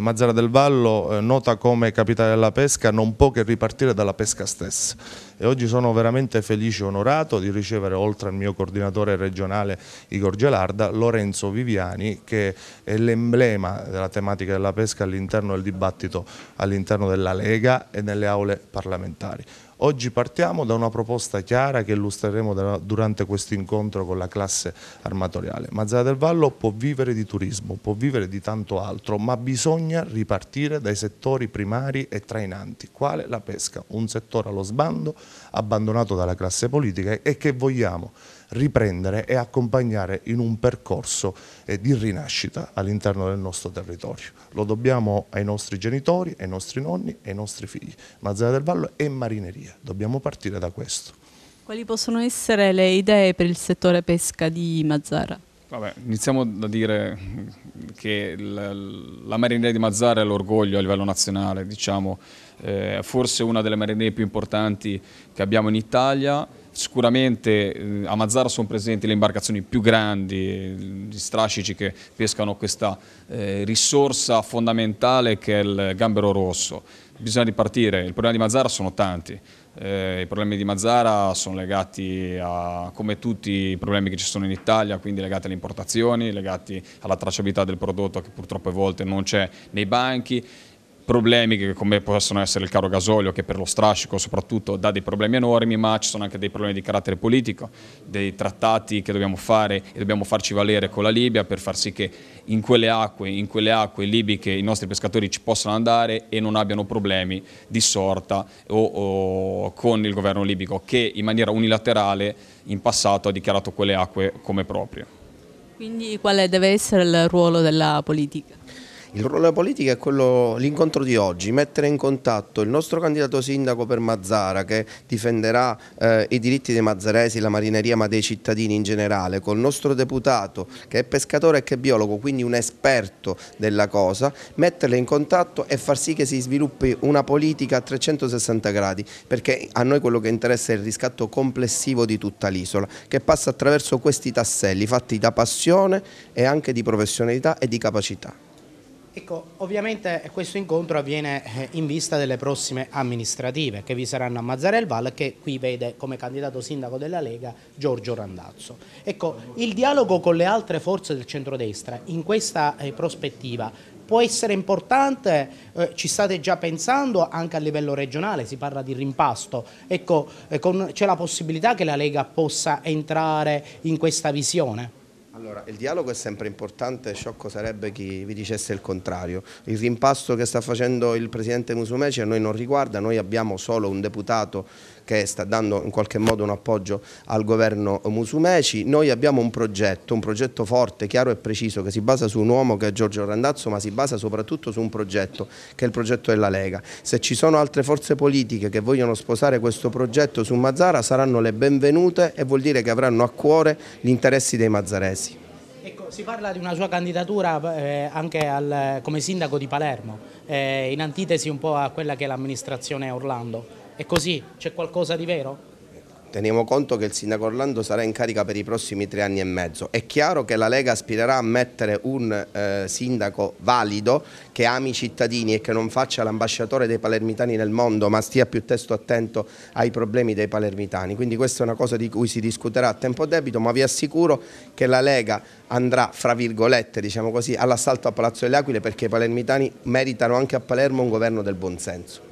Mazzara del Vallo, eh, nota come capitale della pesca, non può che ripartire dalla pesca stessa e oggi sono veramente felice e onorato di ricevere oltre al mio coordinatore regionale Igor Gelarda Lorenzo Viviani che è l'emblema della tematica della pesca all'interno del dibattito all'interno della Lega e nelle aule parlamentari. Oggi partiamo da una proposta chiara che illustreremo durante questo incontro con la classe armatoriale. Mazzara del Vallo può vivere di turismo, può vivere di tanto altro, ma bisogna ripartire dai settori primari e trainanti, quale la pesca, un settore allo sbando abbandonato dalla classe politica e che vogliamo riprendere e accompagnare in un percorso eh, di rinascita all'interno del nostro territorio. Lo dobbiamo ai nostri genitori, ai nostri nonni, ai nostri figli. Mazzara del Vallo è marineria, dobbiamo partire da questo. Quali possono essere le idee per il settore pesca di Mazzara? Vabbè, iniziamo da dire che la marineria di Mazzara è l'orgoglio a livello nazionale, diciamo, eh, forse una delle marinerie più importanti che abbiamo in Italia. Sicuramente eh, a Mazzara sono presenti le imbarcazioni più grandi, gli strascici che pescano questa eh, risorsa fondamentale che è il gambero rosso bisogna ripartire. I problemi di Mazzara sono tanti. Eh, I problemi di Mazzara sono legati a, come tutti i problemi che ci sono in Italia, quindi legati alle importazioni, legati alla tracciabilità del prodotto che purtroppo a volte non c'è nei banchi problemi che, come possono essere il caro gasolio che per lo strascico soprattutto dà dei problemi enormi ma ci sono anche dei problemi di carattere politico, dei trattati che dobbiamo fare e dobbiamo farci valere con la Libia per far sì che in quelle acque, in quelle acque libiche i nostri pescatori ci possano andare e non abbiano problemi di sorta o, o con il governo libico che in maniera unilaterale in passato ha dichiarato quelle acque come proprie. Quindi quale deve essere il ruolo della politica? Il ruolo della politica è quello, l'incontro di oggi, mettere in contatto il nostro candidato sindaco per Mazzara che difenderà eh, i diritti dei mazzaresi, la marineria ma dei cittadini in generale, col nostro deputato che è pescatore e che è biologo, quindi un esperto della cosa, metterle in contatto e far sì che si sviluppi una politica a 360 gradi, perché a noi quello che interessa è il riscatto complessivo di tutta l'isola, che passa attraverso questi tasselli fatti da passione e anche di professionalità e di capacità. Ecco, ovviamente questo incontro avviene eh, in vista delle prossime amministrative che vi saranno a Mazzarel Val che qui vede come candidato sindaco della Lega Giorgio Randazzo. Ecco, il dialogo con le altre forze del centrodestra in questa eh, prospettiva può essere importante, eh, ci state già pensando anche a livello regionale, si parla di rimpasto, ecco, eh, c'è la possibilità che la Lega possa entrare in questa visione? Allora, il dialogo è sempre importante, sciocco sarebbe chi vi dicesse il contrario. Il rimpasto che sta facendo il Presidente Musumeci a noi non riguarda, noi abbiamo solo un deputato che sta dando in qualche modo un appoggio al governo Musumeci, noi abbiamo un progetto, un progetto forte, chiaro e preciso che si basa su un uomo che è Giorgio Randazzo ma si basa soprattutto su un progetto che è il progetto della Lega. Se ci sono altre forze politiche che vogliono sposare questo progetto su Mazzara saranno le benvenute e vuol dire che avranno a cuore gli interessi dei mazzaresi. Si parla di una sua candidatura eh, anche al, come sindaco di Palermo, eh, in antitesi un po' a quella che è l'amministrazione Orlando. È così? C'è qualcosa di vero? Teniamo conto che il sindaco Orlando sarà in carica per i prossimi tre anni e mezzo. È chiaro che la Lega aspirerà a mettere un eh, sindaco valido che ami i cittadini e che non faccia l'ambasciatore dei palermitani nel mondo, ma stia piuttosto attento ai problemi dei palermitani. Quindi questa è una cosa di cui si discuterà a tempo debito, ma vi assicuro che la Lega andrà, fra virgolette, diciamo così, all'assalto a Palazzo delle Aquile perché i palermitani meritano anche a Palermo un governo del buonsenso.